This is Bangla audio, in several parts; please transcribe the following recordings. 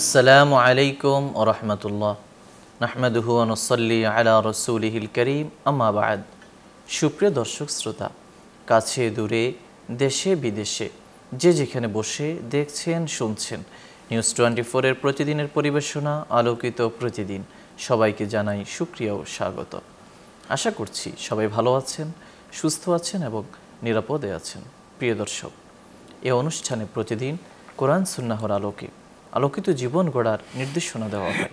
আসসালামু আলাইকুম রহমতুল্লাহ নাহমাদুহু নসল্লি আলা রসুলহিল করিম আমাবাদ সুপ্রিয় দর্শক শ্রোতা কাছে দূরে দেশে বিদেশে যে যেখানে বসে দেখছেন শুনছেন নিউজ টোয়েন্টি ফোরের প্রতিদিনের পরিবেশনা আলোকিত প্রতিদিন সবাইকে জানাই সুক্রিয়া ও স্বাগত আশা করছি সবাই ভালো আছেন সুস্থ আছেন এবং নিরাপদে আছেন প্রিয় দর্শক এ অনুষ্ঠানে প্রতিদিন কোরআন সুন্নাহর আলোকে আলোকিত জীবন গড়ার নির্দেশনা দেওয়া হয়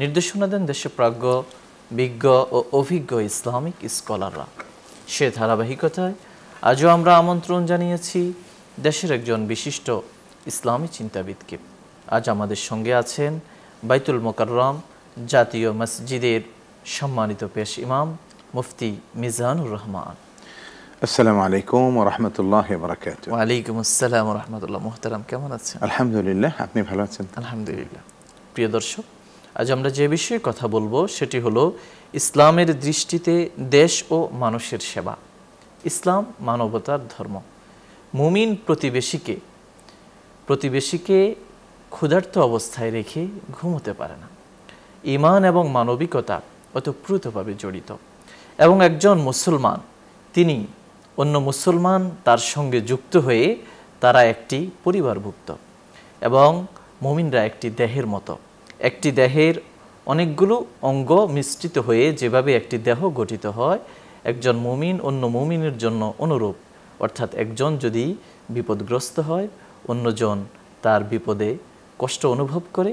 নির্দেশনা দেন দেশে প্রাজ্ঞ বিজ্ঞ ও অভিজ্ঞ ইসলামিক স্কলাররা সে ধারাবাহিকতায় আজও আমরা আমন্ত্রণ জানিয়েছি দেশের একজন বিশিষ্ট ইসলামী চিন্তাবিদকে আজ আমাদের সঙ্গে আছেন বাইতুল মোকাররম জাতীয় মসজিদের সম্মানিত পেশ ইমাম মুফতি মিজানুর রহমান আসসালামু আলাইকুম রহমতুল্লাহ বরাকাত ওয়ালাইকুম আসসালাম রহমতুল্লাহ মোহতারাম কেমন আছেন আলহামদুলিল্লাহ আপনি ভালো আছেন আলহামদুলিল্লাহ প্রিয় দর্শক আজ আমরা যে বিষয়ে কথা বলবো সেটি হলো ইসলামের দৃষ্টিতে দেশ ও মানুষের সেবা ইসলাম মানবতার ধর্ম মুমিন প্রতিবেশীকে প্রতিবেশীকে ক্ষুধার্ত অবস্থায় রেখে ঘুমোতে পারে না ইমান এবং মানবিকতা অতপ্রুতভাবে জড়িত এবং একজন মুসলমান তিনি অন্য মুসলমান তার সঙ্গে যুক্ত হয়ে তারা একটি পরিবারভুক্ত এবং মমিনরা একটি দেহের মতো একটি দেহের অনেকগুলো অঙ্গ মিশ্রিত হয়ে যেভাবে একটি দেহ গঠিত হয় একজন মুমিন অন্য মুমিনের জন্য অনুরূপ অর্থাৎ একজন যদি বিপদগ্রস্ত হয় অন্যজন তার বিপদে কষ্ট অনুভব করে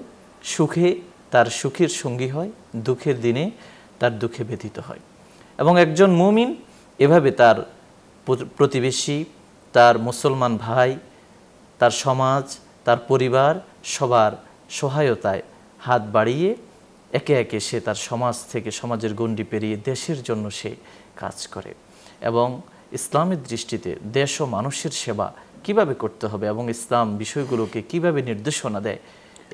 সুখে তার সুখের সঙ্গী হয় দুঃখের দিনে তার দুঃখে ব্যথিত হয় এবং একজন মুমিন এভাবে তার প্রতিবেশী তার মুসলমান ভাই তার সমাজ তার পরিবার সবার সহায়তায় হাত বাড়িয়ে একে একে সে তার সমাজ থেকে সমাজের গণ্ডি পেরিয়ে দেশের জন্য সে কাজ করে এবং ইসলামের দৃষ্টিতে দেশ ও মানুষের সেবা কিভাবে করতে হবে এবং ইসলাম বিষয়গুলোকে কিভাবে নির্দেশনা দেয়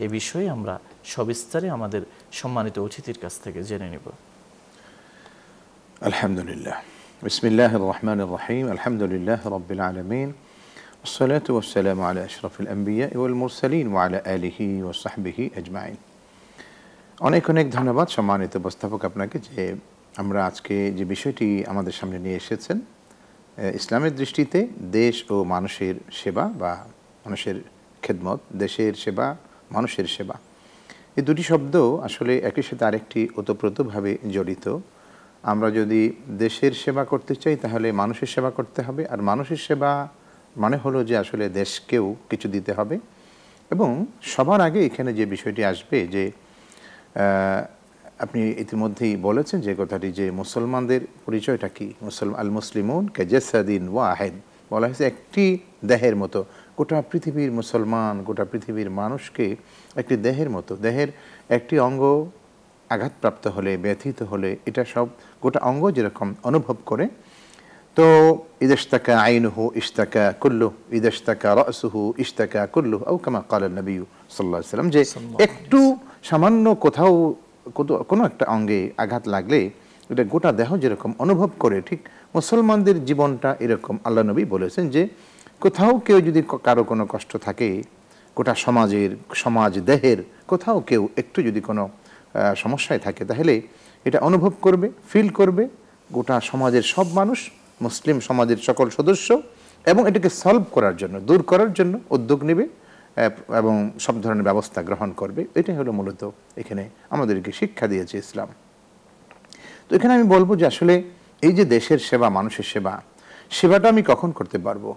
এ বিষয়ে আমরা সবিস্তারে আমাদের সম্মানিত অতিথির কাছ থেকে জেনে নেব আলহামদুলিল্লাহ بسم الله الرحمن الرحيم الحمد لله رب العالمين والصلاة والسلام على أشرف الأنبياء والمرسلين وعلى آله وصحبه أجمعين অনেক অনেক ধন্যবাদ সম্মানিত উপস্থাপক আপনাকে যে আমরা আজকে যে বিষয়টি আমাদের সামনে নিয়ে এসেছেন ইসলামের দৃষ্টিতে দেশ ও মানুষের সেবা বা মানুষের খেদমত দেশের সেবা মানুষের সেবা এই দুটি শব্দ আসলে একই সাথে আরেকটি ওতপ্রোতভাবে জড়িত আমরা যদি দেশের সেবা করতে চাই তাহলে মানুষের সেবা করতে হবে আর মানুষের সেবা মানে হলো যে আসলে দেশকেও কিছু দিতে হবে এবং সবার আগে এখানে যে বিষয়টি আসবে যে আপনি ইতিমধ্যেই বলেছেন যে কথাটি যে মুসলমানদের পরিচয়টা কি মুসলমান আল মুসলিমুন জেসাদিন ওয়াহেদ বলা হয়েছে একটি দেহের মতো গোটা পৃথিবীর মুসলমান গোটা পৃথিবীর মানুষকে একটি দেহের মতো দেহের একটি অঙ্গ আঘাতপ্রাপ্ত হলে ব্যথিত হলে এটা সব গোটা অঙ্গ যেরকম অনুভব করে তো ইদাস্তাকা হু ইস্তাকা কুল্লু ইদাস্তাকা রসুহু ইস্তাকা কুল্লু ও কামা কালাল নবী সাল্লাহ সাল্লাম যে একটু সামান্য কোথাও কোনো একটা অঙ্গে আঘাত লাগলে এটা গোটা দেহ যেরকম অনুভব করে ঠিক মুসলমানদের জীবনটা এরকম আল্লাহ নবী বলেছেন যে কোথাও কেউ যদি কারো কোনো কষ্ট থাকে গোটা সমাজের সমাজ দেহের কোথাও কেউ একটু যদি কোনো সমস্যায় থাকে তাহলে এটা অনুভব করবে ফিল করবে গোটা সমাজের সব মানুষ মুসলিম সমাজের সকল সদস্য এবং এটাকে সলভ করার জন্য দূর করার জন্য উদ্যোগ নেবে এবং সব ধরনের ব্যবস্থা গ্রহণ করবে এটাই হলো মূলত এখানে আমাদেরকে শিক্ষা দিয়েছে ইসলাম তো এখানে আমি বলবো যে আসলে এই যে দেশের সেবা মানুষের সেবা সেবাটা আমি কখন করতে পারবো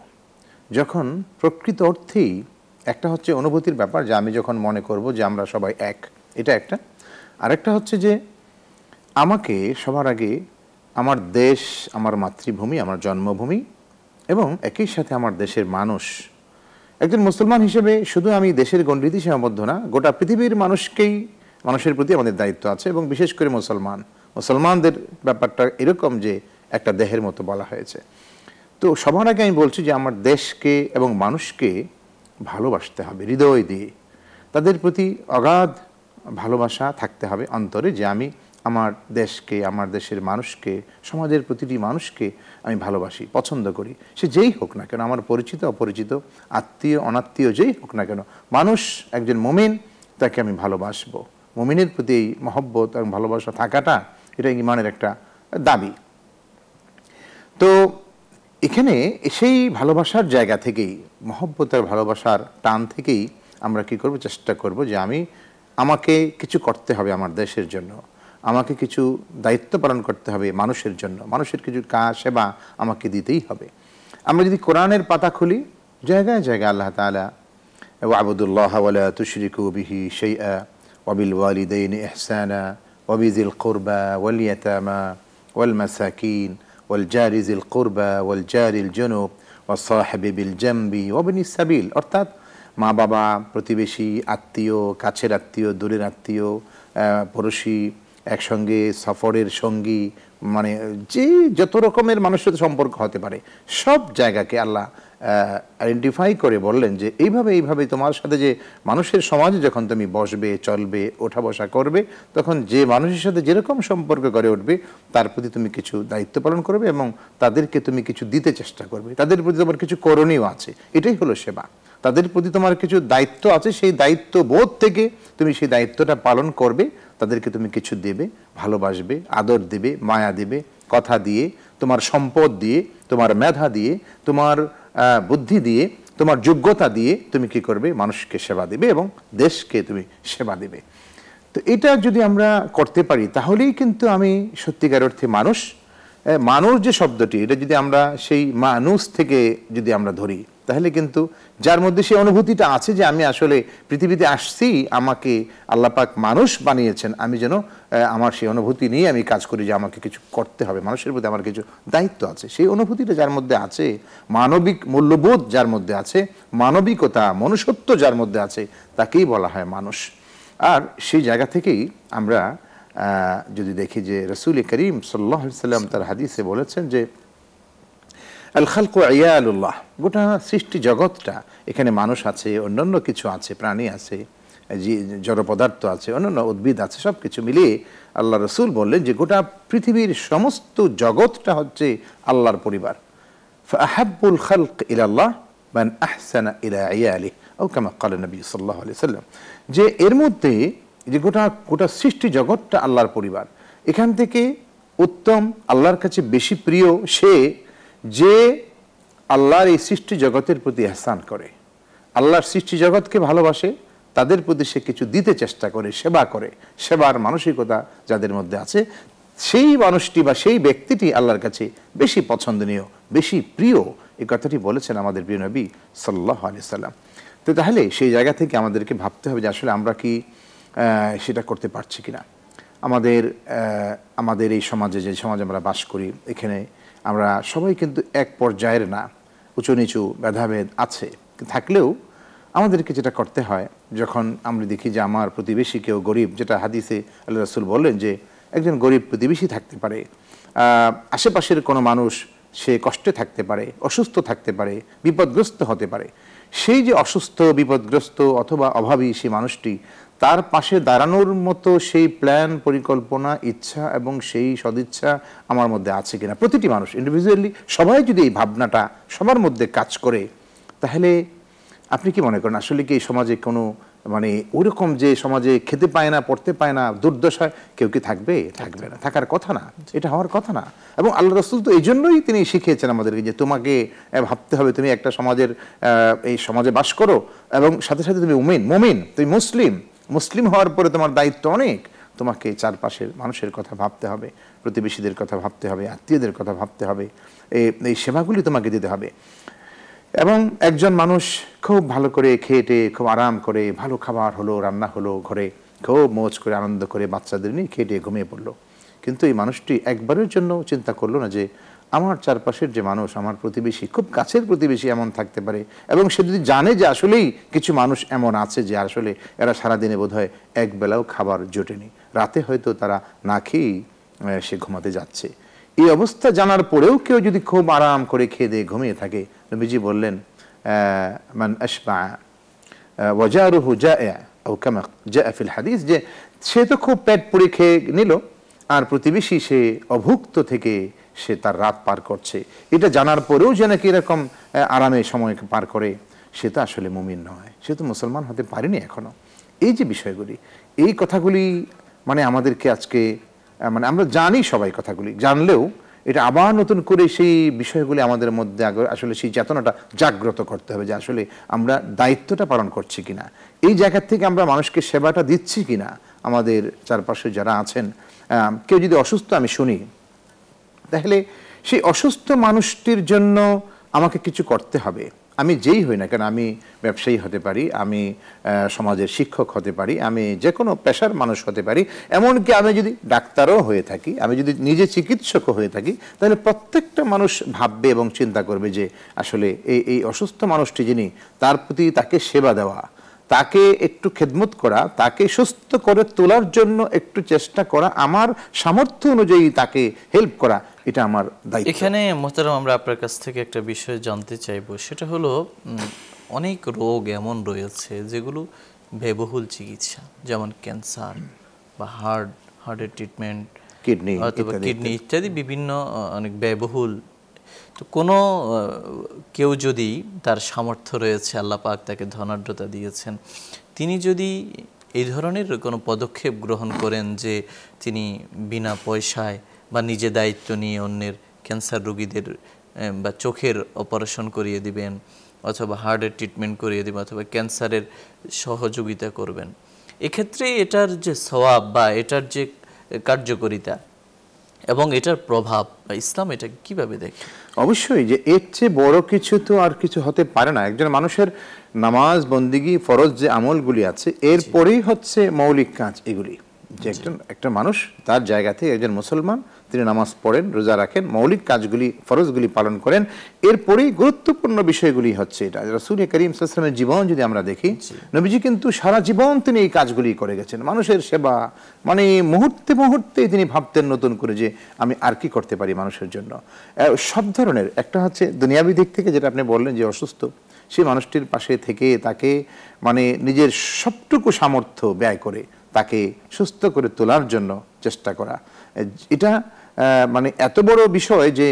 যখন প্রকৃত অর্থেই একটা হচ্ছে অনুভূতির ব্যাপার যে আমি যখন মনে করব যে আমরা সবাই এক এটা একটা আরেকটা হচ্ছে যে আমাকে সবার আগে আমার দেশ আমার মাতৃভূমি আমার জন্মভূমি এবং একই সাথে আমার দেশের মানুষ একজন মুসলমান হিসেবে শুধু আমি দেশের গণ্ডিতে সীমাবদ্ধ না গোটা পৃথিবীর মানুষকেই মানুষের প্রতি আমাদের দায়িত্ব আছে এবং বিশেষ করে মুসলমান মুসলমানদের ব্যাপারটা এরকম যে একটা দেহের মতো বলা হয়েছে তো সবার আগে আমি বলছি যে আমার দেশকে এবং মানুষকে ভালোবাসতে হবে হৃদয় দিয়ে তাদের প্রতি অগাধ ভালোবাসা থাকতে হবে অন্তরে যে আমি আমার দেশকে আমার দেশের মানুষকে সমাজের প্রতিটি মানুষকে আমি ভালোবাসি পছন্দ করি সে যেই হোক না কেন আমার পরিচিত অপরিচিত আত্মীয় অনাত্মীয় যেই হোক না কেন মানুষ একজন মোমিন তাকে আমি ভালোবাসবো মোমিনের প্রতি এই মহব্বত এবং ভালোবাসা থাকাটা এটা ইমানের একটা দাবি তো এখানে সেই ভালোবাসার জায়গা থেকেই মহব্বতের ভালোবাসার টান থেকেই আমরা কি করব চেষ্টা করব যে আমি আমাকে কিছু করতে হবে আমার দেশের জন্য আমাকে কিছু দায়িত্ব পালন করতে হবে মানুষের জন্য মানুষের কিছু কাজ সেবা আমাকে দিতেই হবে আমরা যদি কোরআনের পাতা খুলি জায়গায় জায়গায় আল্লাহ তালা আবুদুল্লাহ ওয়ালা কবিহি সেই শৈয়া ওয়ালিদিন এহসানা অবিজিল কোরবা ওয়াল ওয়াল মাসাকিন ওয়াল জারিজিল কোরবা ওয়াল জারিল জনুব ও জাম্বি জম্বি সাবিল অর্থাৎ মা বাবা প্রতিবেশী আত্মীয় কাছের আত্মীয় দূরের আত্মীয় পড়শি একসঙ্গে সফরের সঙ্গী মানে যে যত রকমের মানুষের সম্পর্ক হতে পারে সব জায়গাকে আল্লাহ আইডেন্টিফাই করে বললেন যে এইভাবে এইভাবে তোমার সাথে যে মানুষের সমাজে যখন তুমি বসবে চলবে ওঠা বসা করবে তখন যে মানুষের সাথে যেরকম সম্পর্ক গড়ে উঠবে তার প্রতি তুমি কিছু দায়িত্ব পালন করবে এবং তাদেরকে তুমি কিছু দিতে চেষ্টা করবে তাদের প্রতি তোমার কিছু করণীয় আছে এটাই হলো সেবা তাদের প্রতি তোমার কিছু দায়িত্ব আছে সেই দায়িত্ব বোধ থেকে তুমি সেই দায়িত্বটা পালন করবে তাদেরকে তুমি কিছু দেবে ভালোবাসবে আদর দেবে মায়া দেবে কথা দিয়ে তোমার সম্পদ দিয়ে তোমার মেধা দিয়ে তোমার বুদ্ধি দিয়ে তোমার যোগ্যতা দিয়ে তুমি কি করবে মানুষকে সেবা দিবে এবং দেশকে তুমি সেবা দিবে তো এটা যদি আমরা করতে পারি তাহলেই কিন্তু আমি সত্যিকার অর্থে মানুষ মানুষ যে শব্দটি এটা যদি আমরা সেই মানুষ থেকে যদি আমরা ধরি তাহলে কিন্তু যার মধ্যে সেই অনুভূতিটা আছে যে আমি আসলে পৃথিবীতে আসছি আমাকে আল্লাপাক মানুষ বানিয়েছেন আমি যেন আমার সেই অনুভূতি নিয়ে আমি কাজ করি যে আমাকে কিছু করতে হবে মানুষের প্রতি আমার কিছু দায়িত্ব আছে সেই অনুভূতিটা যার মধ্যে আছে মানবিক মূল্যবোধ যার মধ্যে আছে মানবিকতা মনুষ্যত্ব যার মধ্যে আছে তাকেই বলা হয় মানুষ আর সেই জায়গা থেকেই আমরা যদি দেখি যে রসুল করিম সাল্লাহ সাল্লাম তার হাদিসে বলেছেন যে আল খালক আয়াল উল্লাহ গোটা সৃষ্টি জগৎটা এখানে মানুষ আছে অন্যান্য কিছু আছে প্রাণী আছে জড় পদার্থ আছে অন্যান্য উদ্ভিদ আছে সব কিছু মিলিয়ে আল্লাহ রসুল বললেন যে গোটা পৃথিবীর সমস্ত জগৎটা হচ্ছে আল্লাহর পরিবার ফাহাবুল খালক ইলাল্লাহ মান আহসানা ইলা আয়ালি ও কামা কাল নবী সাল্লাহ আলি সাল্লাম যে এর মধ্যে যে গোটা গোটা সৃষ্টি জগৎটা আল্লাহর পরিবার এখান থেকে উত্তম আল্লাহর কাছে বেশি প্রিয় সে যে আল্লাহর এই সৃষ্টি জগতের প্রতি আহসান করে আল্লাহর সৃষ্টি জগৎকে ভালোবাসে তাদের প্রতি সে কিছু দিতে চেষ্টা করে সেবা করে সেবার মানসিকতা যাদের মধ্যে আছে সেই মানুষটি বা সেই ব্যক্তিটি আল্লাহর কাছে বেশি পছন্দনীয় বেশি প্রিয় এই কথাটি বলেছেন আমাদের প্রিয় নবী সাল্লাহ আলি সাল্লাম তো তাহলে সেই জায়গা থেকে আমাদেরকে ভাবতে হবে যে আসলে আমরা কি সেটা করতে পারছি কিনা আমাদের আমাদের এই সমাজে যে সমাজে আমরা বাস করি এখানে আমরা সবাই কিন্তু এক পর্যায়ের না উঁচু নিচু ভেদাভেদ আছে থাকলেও আমাদেরকে যেটা করতে হয় যখন আমরা দেখি যে আমার প্রতিবেশী কেউ গরিব যেটা হাদিসে আল্লাহ রাসুল বললেন যে একজন গরিব প্রতিবেশী থাকতে পারে আশেপাশের কোনো মানুষ সে কষ্টে থাকতে পারে অসুস্থ থাকতে পারে বিপদগ্রস্ত হতে পারে সেই যে অসুস্থ বিপদগ্রস্ত অথবা অভাবী সেই মানুষটি তার পাশে দাঁড়ানোর মতো সেই প্ল্যান পরিকল্পনা ইচ্ছা এবং সেই সদিচ্ছা আমার মধ্যে আছে কিনা প্রতিটি মানুষ ইন্ডিভিজুয়ালি সবাই যদি এই ভাবনাটা সবার মধ্যে কাজ করে তাহলে আপনি কি মনে করেন আসলে কি এই সমাজে কোনো মানে ওরকম যে সমাজে খেতে পায় না পড়তে পায় না দুর্দশায় কেউ কি থাকবে থাকবে না থাকার কথা না এটা হওয়ার কথা না এবং আল্লাহ রসুল তো এই জন্যই তিনি শিখিয়েছেন আমাদেরকে যে তোমাকে ভাবতে হবে তুমি একটা সমাজের এই সমাজে বাস করো এবং সাথে সাথে তুমি উমিন মমিন তুমি মুসলিম মুসলিম হওয়ার পরে তোমার দায়িত্ব অনেক তোমাকে চারপাশের মানুষের কথা ভাবতে হবে প্রতিবেশীদের কথা ভাবতে হবে আত্মীয়দের কথা ভাবতে হবে এই সেবাগুলি তোমাকে দিতে হবে এবং একজন মানুষ খুব ভালো করে খেয়েটে খুব আরাম করে ভালো খাবার হলো রান্না হলো ঘরে খুব মজ করে আনন্দ করে বাচ্চাদের নিয়ে খেটে ঘুমিয়ে পড়লো কিন্তু এই মানুষটি একবারের জন্য চিন্তা করলো না যে আমার চারপাশের যে মানুষ আমার প্রতিবেশী খুব কাছের প্রতিবেশী এমন থাকতে পারে এবং সে যদি জানে যে আসলেই কিছু মানুষ এমন আছে যে আসলে এরা সারাদিনে বোধ হয় একবেলাও খাবার জোটেনি রাতে হয়তো তারা না খেয়েই সে ঘুমাতে যাচ্ছে এই অবস্থা জানার পরেও কেউ যদি খুব আরাম করে খেয়ে দিয়ে ঘুমিয়ে থাকে নবীজি বললেন হাদিস যে সে তো খুব পেট পুড়ে খেয়ে নিল আর প্রতিবেশী সে অভুক্ত থেকে সে তার রাত পার করছে এটা জানার পরেও যে নাকি এরকম আরামে সময় পার করে সে তো আসলে মুমিন নয় সে তো মুসলমান হতে পারেনি এখনও এই যে বিষয়গুলি এই কথাগুলি মানে আমাদেরকে আজকে মানে আমরা জানি সবাই কথাগুলি জানলেও এটা আবার নতুন করে সেই বিষয়গুলি আমাদের মধ্যে আসলে সেই চেতনাটা জাগ্রত করতে হবে যে আসলে আমরা দায়িত্বটা পালন করছি কিনা এই জায়গার থেকে আমরা মানুষকে সেবাটা দিচ্ছি কিনা আমাদের চারপাশে যারা আছেন কেউ যদি অসুস্থ আমি শুনি তাহলে সেই অসুস্থ মানুষটির জন্য আমাকে কিছু করতে হবে আমি যেই হই না কেন আমি ব্যবসায়ী হতে পারি আমি সমাজের শিক্ষক হতে পারি আমি যে কোনো পেশার মানুষ হতে পারি এমনকি আমি যদি ডাক্তারও হয়ে থাকি আমি যদি নিজে চিকিৎসকও হয়ে থাকি তাহলে প্রত্যেকটা মানুষ ভাববে এবং চিন্তা করবে যে আসলে এই এই অসুস্থ মানুষটি যিনি তার প্রতি তাকে সেবা দেওয়া তাকে একটু খেদমত করা তাকে সুস্থ করে তোলার জন্য একটু চেষ্টা করা আমার সামর্থ্য অনুযায়ী তাকে হেল্প করা এটা আমার দায়িত্ব এখানে মোহতারাম আমরা আপনার কাছ থেকে একটা বিষয় জানতে চাইব সেটা হলো অনেক রোগ এমন রয়েছে যেগুলো ব্যয়বহুল চিকিৎসা যেমন ক্যান্সার বা হার্ট হার্টের ট্রিটমেন্ট কিডনি কিডনি ইত্যাদি বিভিন্ন অনেক ব্যয়বহুল তো কোনো কেউ যদি তার সামর্থ্য রয়েছে আল্লাহ পাক তাকে ধনাঢ্যতা দিয়েছেন তিনি যদি এই ধরনের কোনো পদক্ষেপ গ্রহণ করেন যে তিনি বিনা পয়সায় বা নিজে দায়িত্ব নিয়ে অন্যের ক্যান্সার রোগীদের বা চোখের অপারেশন করিয়ে দিবেন অথবা হার্টের ট্রিটমেন্ট করিয়ে দেবেন অথবা ক্যান্সারের সহযোগিতা করবেন এক্ষেত্রে এটার যে সওয়াব বা এটার যে কার্যকরিতা এবং এটার প্রভাব ইসলাম এটা কিভাবে দেখে অবশ্যই যে এর চেয়ে বড় কিছু তো আর কিছু হতে পারে না একজন মানুষের নামাজ বন্দিগি ফরজ যে আমলগুলি আছে এরপরেই হচ্ছে মৌলিক কাজ এগুলি যে একজন একটা মানুষ তার জায়গাতে একজন মুসলমান তিনি নামাজ পড়েন রোজা রাখেন মৌলিক কাজগুলি ফরজগুলি পালন করেন এরপরেই গুরুত্বপূর্ণ বিষয়গুলি হচ্ছে এটা সুরে করিম জীবন যদি আমরা দেখি নবীজি কিন্তু সারা জীবন তিনি এই কাজগুলি করে গেছেন মানুষের সেবা মানে মুহূর্তে মুহূর্তে তিনি ভাবতেন নতুন করে যে আমি আর কি করতে পারি মানুষের জন্য সব ধরনের একটা হচ্ছে দুনিয়াবি দিক থেকে যেটা আপনি বললেন যে অসুস্থ সেই মানুষটির পাশে থেকে তাকে মানে নিজের সবটুকু সামর্থ্য ব্যয় করে তাকে সুস্থ করে তোলার জন্য চেষ্টা করা এটা মানে এত বড় বিষয় যে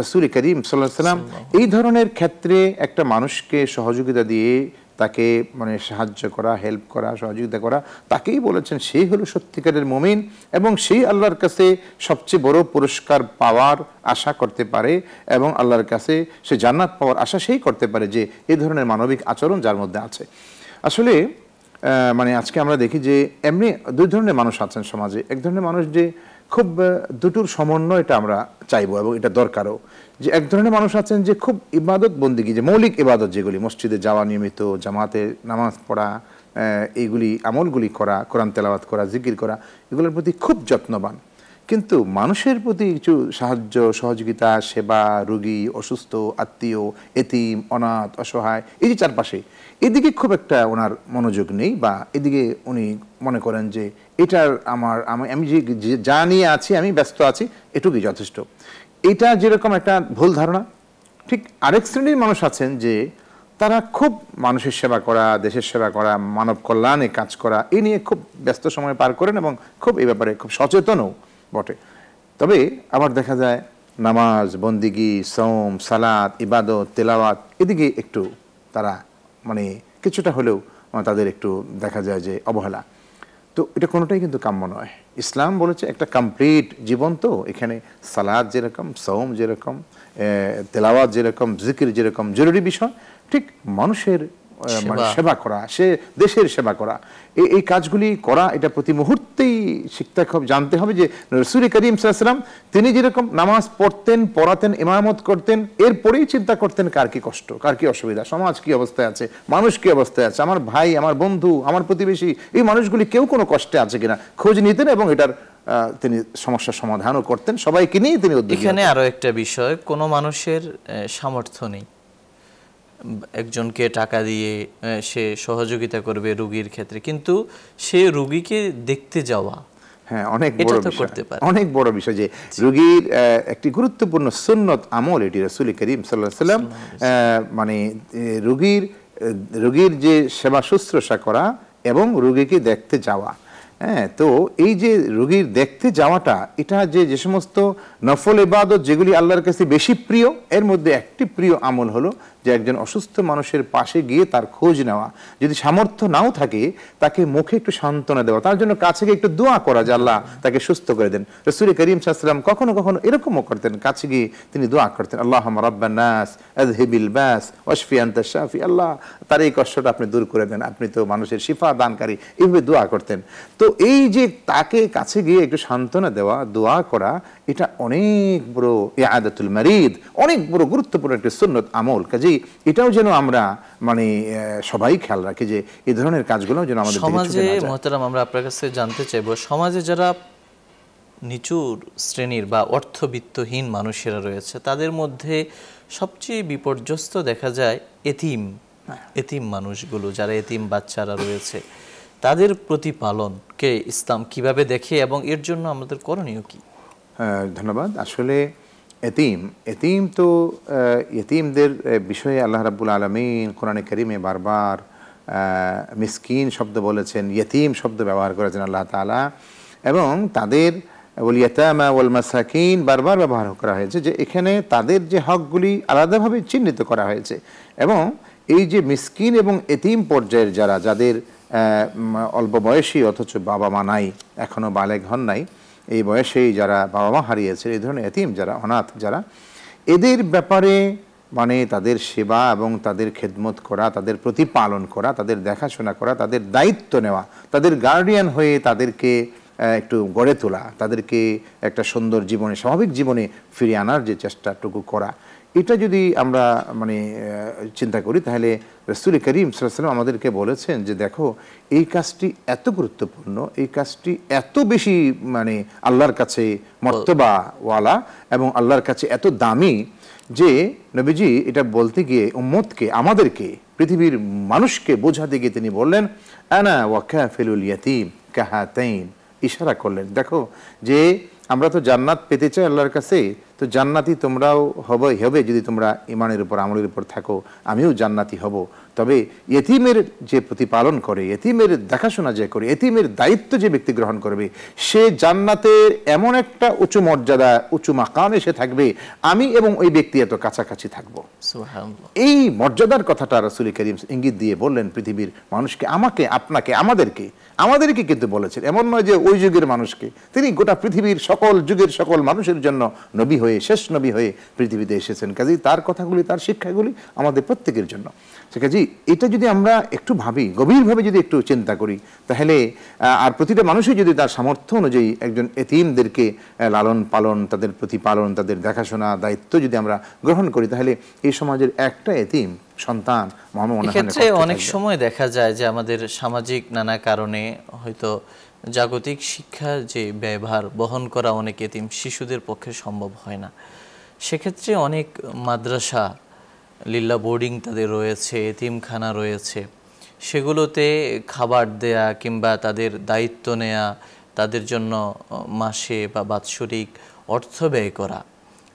রসুল করিম সাল্লাম এই ধরনের ক্ষেত্রে একটা মানুষকে সহযোগিতা দিয়ে তাকে মানে সাহায্য করা হেল্প করা সহযোগিতা করা তাকেই বলেছেন সেই হলো সত্যিকারের মমিন এবং সেই আল্লাহর কাছে সবচেয়ে বড় পুরস্কার পাওয়ার আশা করতে পারে এবং আল্লাহর কাছে সে জান্নাত পাওয়ার আশা সেই করতে পারে যে এই ধরনের মানবিক আচরণ যার মধ্যে আছে আসলে মানে আজকে আমরা দেখি যে এমনি দুই ধরনের মানুষ আছেন সমাজে এক ধরনের মানুষ যে খুব দুটোর সমন্বয় এটা আমরা চাইবো এবং এটা দরকারও যে এক ধরনের মানুষ আছেন যে খুব ইবাদত বন্দিগি যে মৌলিক ইবাদত যেগুলি মসজিদে যাওয়া নিয়মিত জামাতে নামাজ পড়া এইগুলি আমলগুলি করা কোরআন তেলাবাদ করা জিকির করা এগুলোর প্রতি খুব যত্নবান কিন্তু মানুষের প্রতি কিছু সাহায্য সহযোগিতা সেবা রোগী অসুস্থ আত্মীয় এতিম অনাথ অসহায় এই যে চারপাশে এদিকে খুব একটা ওনার মনোযোগ নেই বা এদিকে উনি মনে করেন যে এটার আমার আমি যে যা নিয়ে আছি আমি ব্যস্ত আছি এটুকুই যথেষ্ট এটা যেরকম একটা ভুল ধারণা ঠিক আরেক শ্রেণীর মানুষ আছেন যে তারা খুব মানুষের সেবা করা দেশের সেবা করা মানব কল্যাণে কাজ করা এ নিয়ে খুব ব্যস্ত সময় পার করেন এবং খুব এ ব্যাপারে খুব সচেতনও বটে তবে আবার দেখা যায় নামাজ বন্দিগি সোম সালাদ ইবাদত তেলাওয়াত এদিকে একটু তারা মানে কিছুটা হলেও তাদের একটু দেখা যায় যে অবহেলা তো এটা কোনোটাই কিন্তু কাম্য নয় ইসলাম বলেছে একটা কমপ্লিট জীবন তো এখানে সালাদ যেরকম সৌম যেরকম তেলাওয়াত যেরকম জিকির যেরকম জরুরি বিষয় ঠিক মানুষের মানে সেবা করা সে দেশের সেবা করা এই কাজগুলি করা এটা প্রতি মুহূর্তেই শিখতে হবে জানতে হবে যে রসুল করিম সাল্লাম তিনি যেরকম নামাজ পড়তেন পড়াতেন ইমামত করতেন এরপরেই চিন্তা করতেন কার কি কষ্ট কার কি অসুবিধা সমাজ কি অবস্থায় আছে মানুষ কি অবস্থায় আছে আমার ভাই আমার বন্ধু আমার প্রতিবেশী এই মানুষগুলি কেউ কোনো কষ্টে আছে কিনা খোঁজ নিতেন এবং এটার তিনি সমস্যা সমাধানও করতেন সবাইকে নিয়েই তিনি এখানে আরও একটা বিষয় কোনো মানুষের সামর্থ্য নেই একজনকে টাকা দিয়ে সে সহযোগিতা করবে রুগীর ক্ষেত্রে কিন্তু সে রুগীকে দেখতে যাওয়া হ্যাঁ অনেক বড় বিষয় অনেক বড় বিষয় যে একটি গুরুত্বপূর্ণ সুন্নত আমল এটি রসুল করিম সাল্লাহ সাল্লাম মানে যে সেবা শুশ্রূষা করা এবং রুগীকে দেখতে যাওয়া হ্যাঁ তো এই যে রুগীর দেখতে যাওয়াটা এটা যে যে সমস্ত নফল ইবাদত যেগুলি আল্লাহর কাছে বেশি প্রিয় এর মধ্যে একটি প্রিয় আমল হলো যে একজন অসুস্থ মানুষের পাশে গিয়ে তার খোঁজ নেওয়া যদি সামর্থ্য নাও থাকে তাকে মুখে একটু সান্ত্বনা দেওয়া তার জন্য কাছে গিয়ে একটু দোয়া করা যে আল্লাহ তাকে সুস্থ করে দেন রসুল করিম সাহসালাম কখনো কখনো এরকমও করতেন কাছে গিয়ে তিনি দোয়া করতেন আল্লাহ রব্বানাস হেবিল ব্যাস ওয়াশফি আন্তা আল্লাহ তার এই কষ্টটা আপনি দূর করে দেন আপনি তো মানুষের শিফা দানকারী এইভাবে দোয়া করতেন তো এই যে তাকে কাছে গিয়ে একটু সান্ত্বনা দেওয়া দোয়া করা এটা অনেক বড় ইয়াদাতুল মারিদ অনেক বড় গুরুত্বপূর্ণ একটি সুন্নত আমল কাজে এটাও যেন আমরা মানে সবাই খেয়াল রাখি যে এই ধরনের কাজগুলো যেন আমাদের সমাজে মহতারাম আমরা আপনার কাছে জানতে চাইব সমাজে যারা নিচুর শ্রেণীর বা অর্থবিত্তহীন মানুষেরা রয়েছে তাদের মধ্যে সবচেয়ে বিপর্যস্ত দেখা যায় এতিম হ্যাঁ। এতিম মানুষগুলো যারা এতিম বাচ্চারা রয়েছে তাদের প্রতিপালনকে ইসলাম কিভাবে দেখে এবং এর জন্য আমাদের করণীয় কী ধন্যবাদ আসলে এতিম এতিম তো এতিমদের বিষয়ে আল্লাহ রাবুল আলমিন কোরআনে করিমে বারবার মিসকিন শব্দ বলেছেন ইয়তিম শব্দ ব্যবহার করেছেন আল্লাহ তালা এবং তাদের ওল ইয়াতামা ওল মাসাকিন বারবার ব্যবহার করা হয়েছে যে এখানে তাদের যে হকগুলি আলাদাভাবে চিহ্নিত করা হয়েছে এবং এই যে মিসকিন এবং এতিম পর্যায়ের যারা যাদের অল্প বয়সী অথচ বাবা মা নাই এখনও বালেক হন নাই এই বয়সেই যারা বাবা মা হারিয়েছে এই ধরনের এতিম যারা অনাথ যারা এদের ব্যাপারে মানে তাদের সেবা এবং তাদের খেদমত করা তাদের প্রতিপালন করা তাদের দেখাশোনা করা তাদের দায়িত্ব নেওয়া তাদের গার্ডিয়ান হয়ে তাদেরকে একটু গড়ে তোলা তাদেরকে একটা সুন্দর জীবনে স্বাভাবিক জীবনে ফিরিয়ে আনার যে চেষ্টাটুকু করা এটা যদি আমরা মানে চিন্তা করি তাহলে রসুল করিম সাল্লাম আমাদেরকে বলেছেন যে দেখো এই কাজটি এত গুরুত্বপূর্ণ এই কাজটি এত বেশি মানে আল্লাহর কাছে মর্তবাওয়ালা এবং আল্লাহর কাছে এত দামি যে নবীজি এটা বলতে গিয়ে উম্মতকে আমাদেরকে পৃথিবীর মানুষকে বোঝাতে গিয়ে তিনি বললেন আনা ওয়াকা ফেলুল ইয়াতিম তাইম ইশারা করলেন দেখো যে আমরা তো জান্নাত পেতে চাই আল্লাহর কাছে তো জান্নাতি তোমরাও হবে হবে যদি তোমরা ইমানের উপর আমলের উপর থাকো আমিও জান্নাতি হব তবে এতিমের যে প্রতিপালন করে এতিমের দেখাশোনা যে করে এতিমের দায়িত্ব যে ব্যক্তি গ্রহণ করবে সে জান্নাতের এমন একটা উঁচু মর্যাদা উঁচু মাকানে সে থাকবে আমি এবং ওই ব্যক্তি এত কাছাকাছি থাকবো এই মর্যাদার কথাটা রাসুলি করিম ইঙ্গিত দিয়ে বললেন পৃথিবীর মানুষকে আমাকে আপনাকে আমাদেরকে আমাদেরকে কিন্তু বলেছেন এমন নয় যে ওই যুগের মানুষকে তিনি গোটা পৃথিবীর সকল যুগের সকল মানুষের জন্য নবী হয়ে শেষ নবী হয়ে পৃথিবীতে এসেছেন কাজে তার কথাগুলি তার শিক্ষাগুলি আমাদের প্রত্যেকের জন্য সে আচ্ছা কাজেই এটা যদি আমরা একটু ভাবি গভীরভাবে যদি একটু চিন্তা করি তাহলে আর প্রতিটা মানুষই যদি তার সামর্থ্য অনুযায়ী একজন এতিমদেরকে লালন পালন তাদের প্রতিপালন তাদের দেখাশোনা দায়িত্ব যদি আমরা গ্রহণ করি তাহলে এই সমাজের একটা এতিম সন্তান এক্ষেত্রে অনেক সময় দেখা যায় যে আমাদের সামাজিক নানা কারণে হয়তো জাগতিক শিক্ষার যে ব্যবহার বহন করা অনেক এতিম শিশুদের পক্ষে সম্ভব হয় না সেক্ষেত্রে অনেক মাদ্রাসা লীলা বোর্ডিং তাদের রয়েছে এতিমখানা রয়েছে সেগুলোতে খাবার দেয়া কিংবা তাদের দায়িত্ব নেয়া তাদের জন্য মাসে বা বাৎসরিক অর্থ ব্যয় করা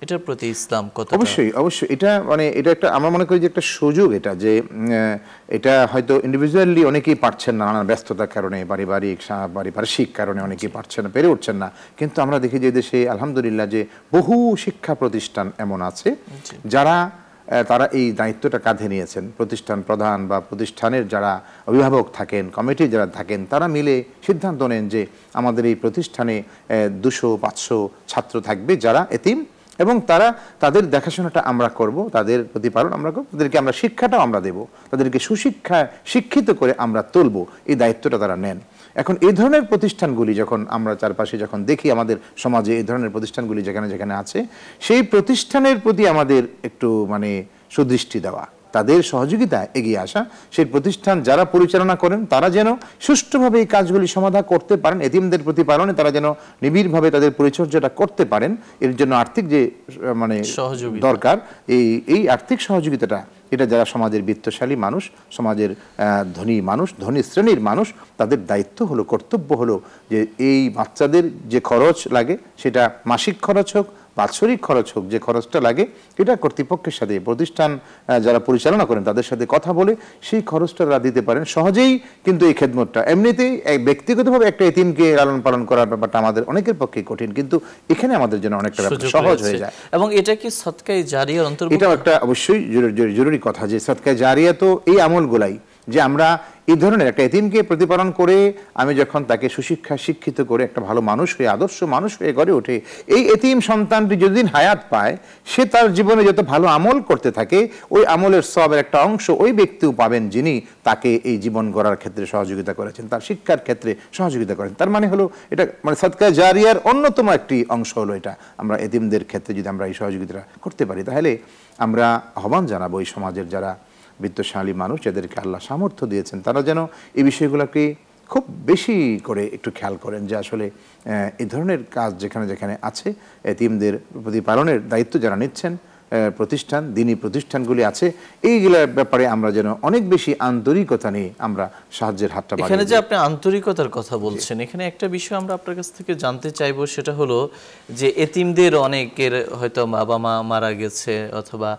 এটার প্রতি ইসলাম কত অবশ্যই অবশ্যই এটা মানে এটা একটা আমরা মনে করি যে একটা সুযোগ এটা যে এটা হয়তো ইন্ডিভিজুয়ালি অনেকেই পারছেন না নানা ব্যস্ততার কারণে পারিবারিক পারিপার্শ্বিক কারণে অনেকেই আচ্ছা। পারছেন না পেরে উঠছেন না কিন্তু আমরা দেখি যে দেশে আলহামদুলিল্লাহ যে বহু শিক্ষা প্রতিষ্ঠান এমন আছে যারা তারা এই দায়িত্বটা কাঁধে নিয়েছেন প্রতিষ্ঠান প্রধান বা প্রতিষ্ঠানের যারা অভিভাবক থাকেন কমিটি যারা থাকেন তারা মিলে সিদ্ধান্ত নেন যে আমাদের এই প্রতিষ্ঠানে দুশো পাঁচশো ছাত্র থাকবে যারা এতিম এবং তারা তাদের দেখাশোনাটা আমরা করব তাদের প্রতিপালন আমরা করব তাদেরকে আমরা শিক্ষাটাও আমরা দেব তাদেরকে সুশিক্ষা শিক্ষিত করে আমরা তুলব এই দায়িত্বটা তারা নেন এখন এই ধরনের প্রতিষ্ঠানগুলি যখন আমরা চারপাশে যখন দেখি আমাদের সমাজে এই ধরনের প্রতিষ্ঠানগুলি যেখানে যেখানে আছে সেই প্রতিষ্ঠানের প্রতি আমাদের একটু মানে সুদৃষ্টি দেওয়া তাদের সহযোগিতায় এগিয়ে আসা সেই প্রতিষ্ঠান যারা পরিচালনা করেন তারা যেন সুষ্ঠুভাবে এই কাজগুলি সমাধা করতে পারেন এতিমদের প্রতিপালনে তারা যেন নিবিড়ভাবে তাদের পরিচর্যাটা করতে পারেন এর জন্য আর্থিক যে মানে দরকার এই এই আর্থিক সহযোগিতাটা এটা যারা সমাজের বিত্তশালী মানুষ সমাজের ধনী মানুষ ধনী শ্রেণীর মানুষ তাদের দায়িত্ব হলো কর্তব্য হলো যে এই বাচ্চাদের যে খরচ লাগে সেটা মাসিক খরচ হোক বাৎসরিক খরচ হোক যে খরচটা লাগে এটা কর্তৃপক্ষের সাথে প্রতিষ্ঠান যারা পরিচালনা করেন তাদের সাথে কথা বলে সেই খরচটা তারা দিতে পারেন সহজেই কিন্তু এই খেদমতটা এমনিতেই ব্যক্তিগতভাবে একটা এতিমকে লালন পালন করার ব্যাপারটা আমাদের অনেকের পক্ষে কঠিন কিন্তু এখানে আমাদের জন্য অনেকটা সহজ হয়ে যায় এবং এটা কি সৎকায় জারিয়া অন্তর্ভুক্ত এটাও একটা অবশ্যই জরুরি কথা যে সৎকায় জারিয়া তো এই আমলগুলাই যে আমরা এই ধরনের একটা এতিমকে প্রতিপালন করে আমি যখন তাকে সুশিক্ষা শিক্ষিত করে একটা ভালো মানুষ হয়ে আদর্শ মানুষ হয়ে গড়ে ওঠে এই এতিম সন্তানটি যদিন হায়াত পায় সে তার জীবনে যত ভালো আমল করতে থাকে ওই আমলের সবের একটা অংশ ওই ব্যক্তিও পাবেন যিনি তাকে এই জীবন গড়ার ক্ষেত্রে সহযোগিতা করেছেন তার শিক্ষার ক্ষেত্রে সহযোগিতা করেন তার মানে হলো এটা মানে সৎকার জারিয়ার অন্যতম একটি অংশ হলো এটা আমরা এতিমদের ক্ষেত্রে যদি আমরা এই সহযোগিতা করতে পারি তাহলে আমরা আহ্বান জানাবো এই সমাজের যারা বিত্তশালী মানুষ যাদেরকে আল্লাহ সামর্থ্য দিয়েছেন তারা যেন এই বিষয়গুলোকে খুব বেশি করে একটু খেয়াল করেন যে আসলে এই ধরনের কাজ যেখানে যেখানে আছে এতিমদের প্রতিপালনের দায়িত্ব যারা নিচ্ছেন প্রতিষ্ঠান দিনী প্রতিষ্ঠানগুলি আছে এইগুলোর ব্যাপারে আমরা যেন অনেক বেশি আন্তরিকতা নিয়ে আমরা সাহায্যের হাতটা এখানে যে আপনি আন্তরিকতার কথা বলছেন এখানে একটা বিষয় আমরা আপনার কাছ থেকে জানতে চাইব সেটা হলো যে এতিমদের অনেকের হয়তো বাবা মা মারা গেছে অথবা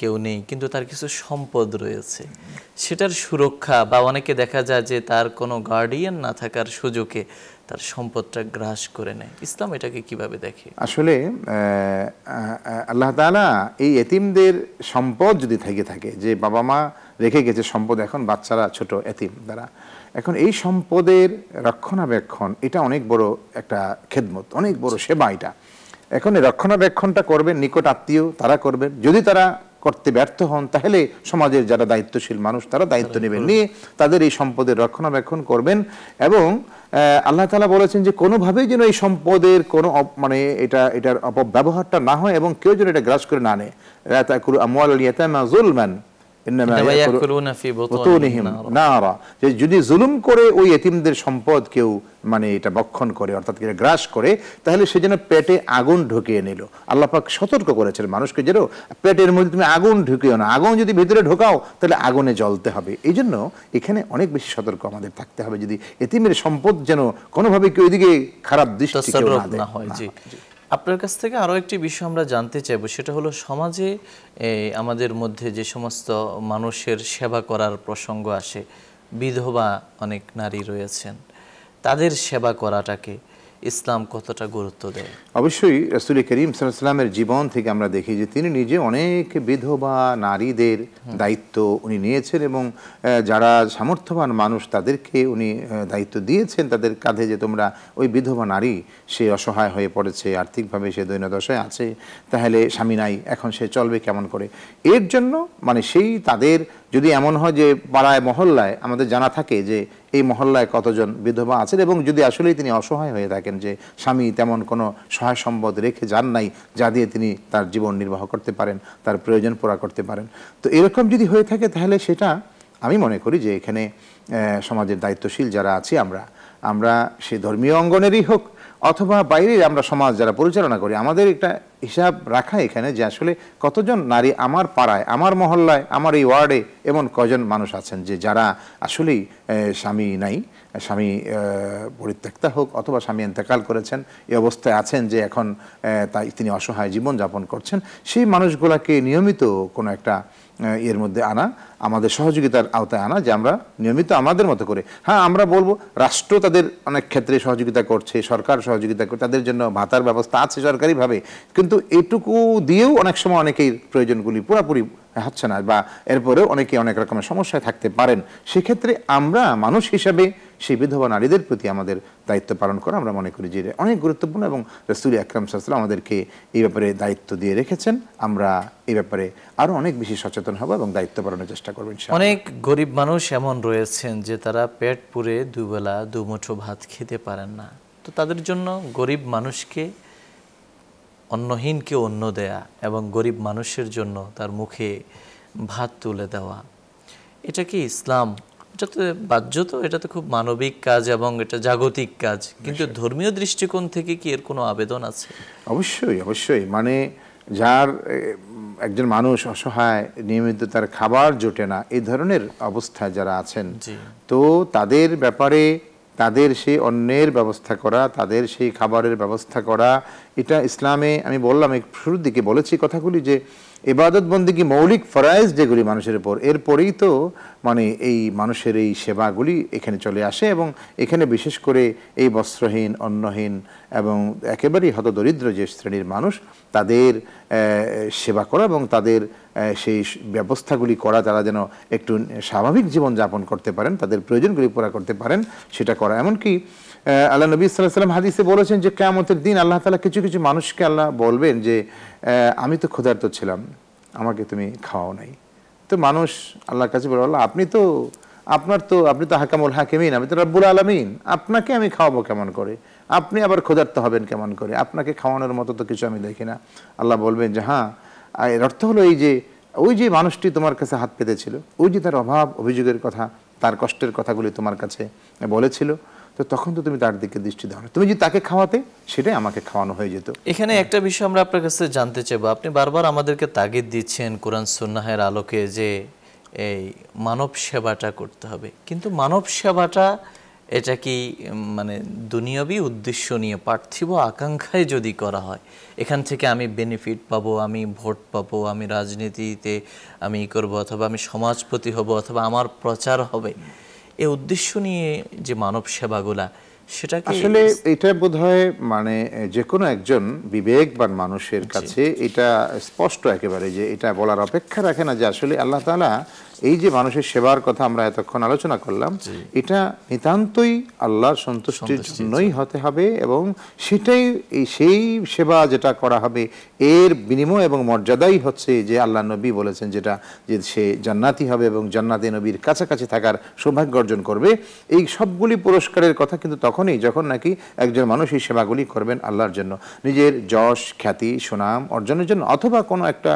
কেউ নেই কিন্তু তার কিছু সম্পদ রয়েছে সেটার সুরক্ষা বা অনেকে দেখা যায় যে তার কোনো গার্ডিয়ান না থাকার সুযোগে তার সম্পদটা গ্রাস করে নেয় ইসলাম এটাকে কিভাবে দেখে আসলে আল্লাহ তালা এই এতিমদের সম্পদ যদি থেকে থাকে যে বাবা মা রেখে গেছে সম্পদ এখন বাচ্চারা ছোট এতিম তারা এখন এই সম্পদের রক্ষণাবেক্ষণ এটা অনেক বড় একটা খেদমত অনেক বড় সেবা এটা এখন রক্ষণাবেক্ষণটা করবেন নিকট আত্মীয় তারা করবেন যদি তারা করতে ব্যর্থ হন তাহলে সমাজের যারা দায়িত্বশীল মানুষ তারা দায়িত্ব নেবেন নিয়ে তাদের এই সম্পদের রক্ষণাবেক্ষণ করবেন এবং আল্লাহ তালা বলেছেন যে কোনোভাবেই যেন এই সম্পদের কোনো মানে এটা এটার অপব্যবহারটা না হয় এবং কেউ যেন এটা গ্রাস করে না নেয় রায়তা কুরু আমল ইয়াতামা জুলমান নারা যে যদি জুলুম করে ওই এতিমদের সম্পদ কেউ মানে এটা বক্ষণ করে অর্থাৎ গ্রাস করে তাহলে সে যেন পেটে আগুন ঢুকিয়ে নিল আল্লাপাক সতর্ক করেছেন মানুষকে যেন পেটের মধ্যে তুমি আগুন ঢুকিও না আগুন যদি ভিতরে ঢোকাও তাহলে আগুনে জ্বলতে হবে এই জন্য এখানে অনেক বেশি সতর্ক আমাদের থাকতে হবে যদি এতিমের সম্পদ যেন কোনোভাবে কেউ এদিকে খারাপ দৃষ্টি না হয় আপনার কাছ থেকে আরও একটি বিষয় আমরা জানতে চাইব সেটা হলো সমাজে আমাদের মধ্যে যে সমস্ত মানুষের সেবা করার প্রসঙ্গ আসে বিধবা অনেক নারী রয়েছেন তাদের সেবা করাটাকে ইসলাম কতটা গুরুত্ব দেয় অবশ্যই রসুল করিম সাল্লামের জীবন থেকে আমরা দেখি যে তিনি নিজে অনেক বিধবা নারীদের দায়িত্ব উনি নিয়েছেন এবং যারা সামর্থ্যবান মানুষ তাদেরকে উনি দায়িত্ব দিয়েছেন তাদের কাঁধে যে তোমরা ওই বিধবা নারী সে অসহায় হয়ে পড়েছে আর্থিকভাবে সে দৈনদশায় আছে তাহলে স্বামী নাই এখন সে চলবে কেমন করে এর জন্য মানে সেই তাদের যদি এমন হয় যে পাড়ায় মহল্লায় আমাদের জানা থাকে যে এই মহল্লায় কতজন বিধবা আছেন এবং যদি আসলেই তিনি অসহায় হয়ে থাকেন যে স্বামী তেমন কোনো সহায় সম্পদ রেখে যান নাই যা দিয়ে তিনি তার জীবন নির্বাহ করতে পারেন তার প্রয়োজন পোড়া করতে পারেন তো এরকম যদি হয়ে থাকে তাহলে সেটা আমি মনে করি যে এখানে সমাজের দায়িত্বশীল যারা আছি আমরা আমরা সে ধর্মীয় অঙ্গনেরই হোক অথবা বাইরের আমরা সমাজ যারা পরিচালনা করি আমাদের একটা হিসাব রাখা এখানে যে আসলে কতজন নারী আমার পাড়ায় আমার মহল্লায় আমার এই ওয়ার্ডে এমন কজন মানুষ আছেন যে যারা আসলেই স্বামী নাই স্বামী পরিত্যক্তা হোক অথবা স্বামী এন্তেকাল করেছেন এ অবস্থায় আছেন যে এখন তাই তিনি অসহায় জীবনযাপন করছেন সেই মানুষগুলাকে নিয়মিত কোনো একটা এর মধ্যে আনা আমাদের সহযোগিতার আওতায় আনা যে আমরা নিয়মিত আমাদের মতো করে হ্যাঁ আমরা বলবো রাষ্ট্র তাদের অনেক ক্ষেত্রে সহযোগিতা করছে সরকার সহযোগিতা করছে তাদের জন্য ভাতার ব্যবস্থা আছে সরকারিভাবে কিন্তু এটুকু দিয়েও অনেক সময় অনেকেই প্রয়োজনগুলি পুরাপুরি হচ্ছে না বা এরপরেও অনেকে অনেক রকমের সমস্যায় থাকতে পারেন সেক্ষেত্রে আমরা মানুষ হিসাবে সেই বিধবা নারীদের প্রতি আমাদের দায়িত্ব পালন করা আমরা মনে করি যে অনেক গুরুত্বপূর্ণ এবং রসুল আকরাম সাহসাল আমাদেরকে এই ব্যাপারে দায়িত্ব দিয়ে রেখেছেন আমরা এই ব্যাপারে আরও অনেক বেশি সচেতন হব এবং দায়িত্ব পালনের চেষ্টা করবেন অনেক গরিব মানুষ এমন রয়েছেন যে তারা পেট পুরে দুবেলা দুমুঠো ভাত খেতে পারেন না তো তাদের জন্য গরিব মানুষকে অন্নহীনকে অন্ন দেয়া এবং গরিব মানুষের জন্য তার মুখে ভাত তুলে দেওয়া এটা কি ইসলাম এটা তো বাহ্য তো এটা তো খুব মানবিক কাজ এবং এটা জাগতিক কাজ কিন্তু ধর্মীয় দৃষ্টিকোণ থেকে কি এর কোনো আবেদন আছে অবশ্যই অবশ্যই মানে যার একজন মানুষ অসহায় নিয়মিত তার খাবার জোটে না এই ধরনের অবস্থায় যারা আছেন তো তাদের ব্যাপারে তাদের সেই অন্যের ব্যবস্থা করা তাদের সেই খাবারের ব্যবস্থা করা এটা ইসলামে আমি বললাম শুরুর দিকে বলেছি কথাগুলি যে এবাদত বন্দী মৌলিক ফরাইজ যেগুলি মানুষের উপর এরপরেই তো মানে এই মানুষের এই সেবাগুলি এখানে চলে আসে এবং এখানে বিশেষ করে এই বস্ত্রহীন অন্নহীন এবং একেবারেই হতদরিদ্র যে শ্রেণীর মানুষ তাদের সেবা করা এবং তাদের সেই ব্যবস্থাগুলি করা তারা যেন একটু স্বাভাবিক জীবন যাপন করতে পারেন তাদের প্রয়োজনগুলি পুরা করতে পারেন সেটা করা এমনকি আল্লাহ নবী সাল্লাম হাদিসে বলেছেন যে কেমতের দিন আল্লাহ তালা কিছু কিছু মানুষকে আল্লাহ বলবেন যে আমি তো ক্ষুধার্ত ছিলাম আমাকে তুমি খাওয়াও নাই তো মানুষ আল্লাহর কাছে বলে আল্লাহ আপনি তো আপনার তো আপনি তো হাকামুল হাকিমিন আমি তো রব্বুল আলমিন আপনাকে আমি খাওয়াবো কেমন করে আপনি আবার ক্ষুধার্ত হবেন কেমন করে আপনাকে খাওয়ানোর মতো তো কিছু আমি দেখি না আল্লাহ বলবেন যে হ্যাঁ এর অর্থ হলো এই যে ওই যে মানুষটি তোমার কাছে হাত পেতেছিল ওই যে তার অভাব অভিযোগের কথা তার কষ্টের কথাগুলি তোমার কাছে বলেছিল তো তখন তো তুমি তার দিকে দৃষ্টি দাও না তুমি যদি তাকে খাওয়াতে সেটাই আমাকে খাওয়ানো হয়ে যেত এখানে একটা বিষয় আমরা আপনার কাছে জানতে চাইবো আপনি বারবার আমাদেরকে তাগিদ দিচ্ছেন কোরআন সুন্নাহের আলোকে যে এই মানব সেবাটা করতে হবে কিন্তু মানব সেবাটা এটা কি মানে দুনিয়াবি উদ্দেশ্য নিয়ে পার্থিব আকাঙ্ক্ষায় যদি করা হয় এখান থেকে আমি বেনিফিট পাবো আমি ভোট পাবো আমি রাজনীতিতে আমি ই করবো অথবা আমি সমাজপতি হব অথবা আমার প্রচার হবে এ উদ্দেশ্য নিয়ে যে মানব সেবাগুলা সেটাকে আসলে এটা হয় মানে যে কোনো একজন বিবেকবান মানুষের কাছে এটা স্পষ্ট একেবারে যে এটা বলার অপেক্ষা রাখে না যে আসলে আল্লাহ তালা এই যে মানুষের সেবার কথা আমরা এতক্ষণ আলোচনা করলাম এটা নিতান্তই আল্লাহর সন্তুষ্টির জন্যই হতে হবে এবং সেটাই এই সেই সেবা যেটা করা হবে এর বিনিময় এবং মর্যাদাই হচ্ছে যে আল্লাহ নবী বলেছেন যেটা যে সে জান্নাতি হবে এবং জান্নাতি নবীর কাছাকাছি থাকার সৌভাগ্য অর্জন করবে এই সবগুলি পুরস্কারের কথা কিন্তু তখনই যখন নাকি একজন মানুষ এই সেবাগুলি করবেন আল্লাহর জন্য নিজের যশ খ্যাতি সুনাম অর্জনের জন্য অথবা কোনো একটা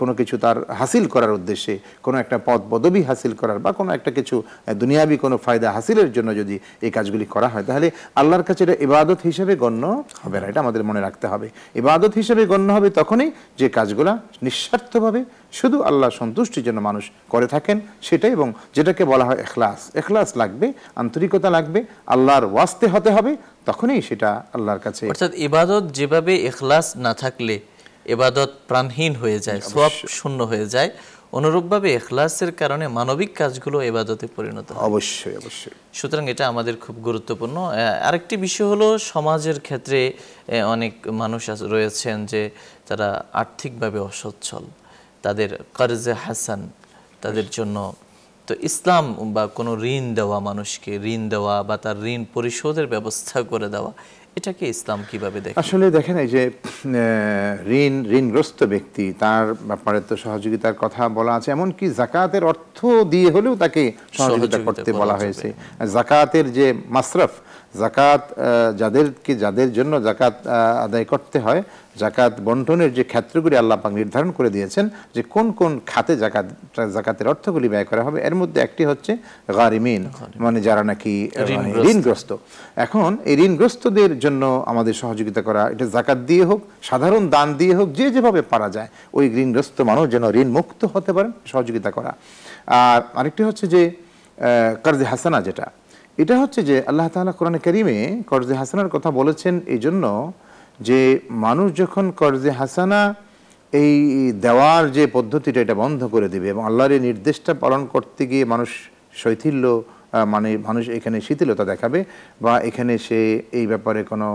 কোনো কিছু তার হাসিল করার উদ্দেশ্যে কোনো একটা একটা পদ পদবি হাসিল করার বা কোনো একটা কিছু দুনিয়াবি কোনো ফায়দা হাসিলের জন্য যদি এই কাজগুলি করা হয় তাহলে আল্লাহর কাছে এটা ইবাদত হিসেবে গণ্য হবে না এটা আমাদের মনে রাখতে হবে ইবাদত হিসেবে গণ্য হবে তখনই যে কাজগুলা নিঃস্বার্থভাবে শুধু আল্লাহ সন্তুষ্টির জন্য মানুষ করে থাকেন সেটাই এবং যেটাকে বলা হয় এখলাস এখলাস লাগবে আন্তরিকতা লাগবে আল্লাহর ওয়াস্তে হতে হবে তখনই সেটা আল্লাহর কাছে অর্থাৎ ইবাদত যেভাবে এখলাস না থাকলে এবাদত প্রাণহীন হয়ে যায় সব শূন্য হয়ে যায় অনুরূপভাবে এখলাসের কারণে মানবিক কাজগুলো এবাদতে পরিণত অবশ্যই অবশ্যই সুতরাং এটা আমাদের খুব গুরুত্বপূর্ণ আরেকটি বিষয় হলো সমাজের ক্ষেত্রে অনেক মানুষ রয়েছেন যে তারা আর্থিকভাবে অসচ্ছল তাদের কর্জে হাসান তাদের জন্য তো ইসলাম বা কোনো ঋণ দেওয়া মানুষকে ঋণ দেওয়া বা তার ঋণ পরিশোধের ব্যবস্থা করে দেওয়া এটাকে ইসলাম কিভাবে দেখে আসলে দেখেন এই যে ঋণ ঋণগ্রস্ত ব্যক্তি তার ব্যাপারে তো সহযোগিতার কথা বলা আছে এমনকি জাকাতের অর্থ দিয়ে হলেও তাকে সহযোগিতা করতে বলা হয়েছে জাকাতের যে মাসরফ জাকাত যাদেরকে যাদের জন্য জাকাত আদায় করতে হয় জাকাত বন্টনের যে ক্ষেত্রগুলি আল্লাপাক নির্ধারণ করে দিয়েছেন যে কোন কোন খাতে জাকাত জাকাতের অর্থগুলি ব্যয় করা হবে এর মধ্যে একটি হচ্ছে গারিমিন মানে যারা নাকি মানে ঋণগ্রস্ত এখন এই ঋণগ্রস্তদের জন্য আমাদের সহযোগিতা করা এটা জাকাত দিয়ে হোক সাধারণ দান দিয়ে হোক যে যেভাবে পারা যায় ওই ঋণগ্রস্ত মানুষ যেন ঋণ মুক্ত হতে পারেন সহযোগিতা করা আর আরেকটি হচ্ছে যে কার্জে হাসানা যেটা এটা হচ্ছে যে আল্লাহ তালা কোরআন করিমে কর্জে হাসানার কথা বলেছেন এই জন্য যে মানুষ যখন কর্জে হাসানা এই দেওয়ার যে পদ্ধতিটা এটা বন্ধ করে দেবে এবং আল্লাহর এই নির্দেশটা পালন করতে গিয়ে মানুষ শৈথিল্য মানে মানুষ এখানে শিথিলতা দেখাবে বা এখানে সে এই ব্যাপারে কোনো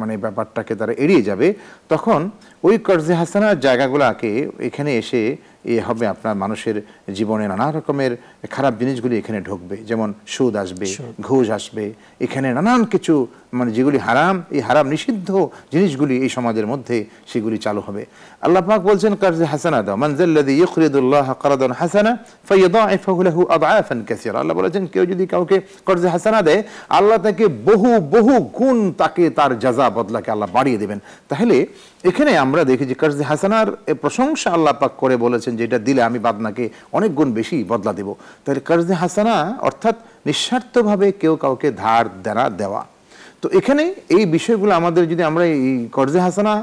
মানে ব্যাপারটাকে তারা এড়িয়ে যাবে তখন ওই কর্জে হাসানার জায়গাগুলোকে এখানে এসে এ হবে আপনার মানুষের জীবনে নানা রকমের খারাপ জিনিসগুলি এখানে ঢুকবে যেমন সুদ আসবে ঘুষ আসবে এখানে নানান কিছু মানে যেগুলি হারাম এই হারাম নিষিদ্ধ জিনিসগুলি এই সমাজের মধ্যে সেগুলি চালু হবে আল্লাহ পাক বলছেন কার্যে হাসানা দাও মানজাল্লাদি ইয়ুরিদুল্লাহ কারাদন হাসানা ফাইয়াদাইফাহুলাহু আদআফান কাসীরা আল্লাহ বলেছেন কেউ যদি কাউকে কর্জে হাসানা দেয় আল্লাহ তাকে বহু বহু গুণ তাকে তার যাজা বদলাকে আল্লাহ বাড়িয়ে দিবেন তাহলে এখানে আমরা দেখি যে কার্জি হাসানার প্রশংসা আল্লাহ পাক করে বলেছেন যে এটা দিলে আমি বাদনাকে অনেক গুণ বেশি বদলা দেব তাহলে কার্জি হাসানা অর্থাৎ নিঃস্বার্থভাবে কেউ কাউকে ধার দেনা দেওয়া তো এখানে এই বিষয়গুলো আমাদের যদি আমরা এই কর্জে হাসানা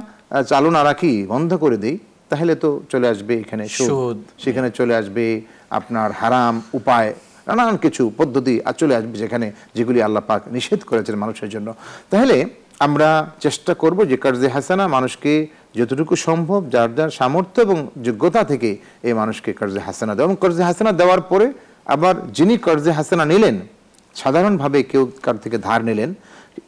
চালু না রাখি বন্ধ করে দিই তাহলে তো চলে আসবে এখানে সুদ সেখানে চলে আসবে আপনার হারাম উপায় নানান কিছু পদ্ধতি চলে আসবে যেখানে যেগুলি আল্লাহ পাক নিষেধ করেছেন মানুষের জন্য তাহলে আমরা চেষ্টা করব যে কার্জে হাসানা মানুষকে যতটুকু সম্ভব যার যার সামর্থ্য এবং যোগ্যতা থেকে এই মানুষকে কার্জে হাসানা দেওয়া এবং কার্জে হাসানা দেওয়ার পরে আবার যিনি কার্জে হাসানা নিলেন সাধারণভাবে কেউ কার থেকে ধার নিলেন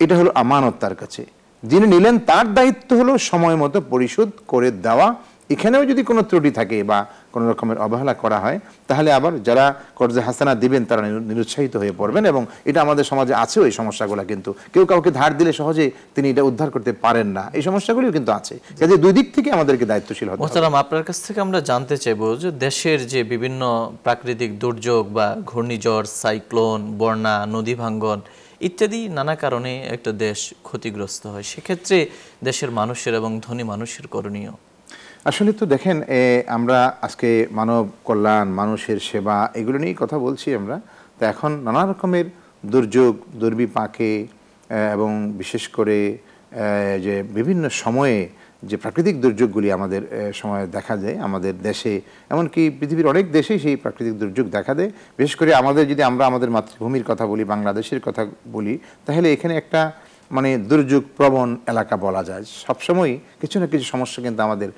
এটা হলো আমানত তার কাছে যিনি নিলেন তার দায়িত্ব হলো সময় মতো পরিশোধ করে দেওয়া এখানেও যদি কোনো ত্রুটি থাকে বা কোনো রকমের অবহেলা করা হয় তাহলে আবার যারা কর্জে হাসানা দিবেন তারা নিরুৎসাহিত হয়ে পড়বেন এবং এটা আমাদের সমাজে আছেও এই সমস্যাগুলো কিন্তু কেউ কাউকে ধার দিলে সহজে তিনি এটা উদ্ধার করতে পারেন না এই সমস্যাগুলিও কিন্তু আছে কাজে দুই দিক থেকে আমাদেরকে দায়িত্বশীল হবে মোহতারাম আপনার কাছ থেকে আমরা জানতে চাইব যে দেশের যে বিভিন্ন প্রাকৃতিক দুর্যোগ বা ঘূর্ণিঝড় সাইক্লোন বন্যা নদী ভাঙ্গন ইত্যাদি নানা কারণে একটা দেশ ক্ষতিগ্রস্ত হয় সেক্ষেত্রে দেশের মানুষের এবং ধনী মানুষের করণীয় আসলে তো দেখেন আমরা আজকে মানব কল্যাণ মানুষের সেবা এগুলো নিয়েই কথা বলছি আমরা তো এখন নানা রকমের দুর্যোগ দুর্বিপাকে এবং বিশেষ করে যে বিভিন্ন সময়ে যে প্রাকৃতিক দুর্যোগগুলি আমাদের সময় দেখা যায় আমাদের দেশে এমনকি পৃথিবীর অনেক দেশেই সেই প্রাকৃতিক দুর্যোগ দেখা দেয় বিশেষ করে আমাদের যদি আমরা আমাদের মাতৃভূমির কথা বলি বাংলাদেশের কথা বলি তাহলে এখানে একটা মানে দুর্যোগ প্রবণ এলাকা বলা যায় সবসময় কিছু না কিছু সমস্যা কিন্তু আমাদের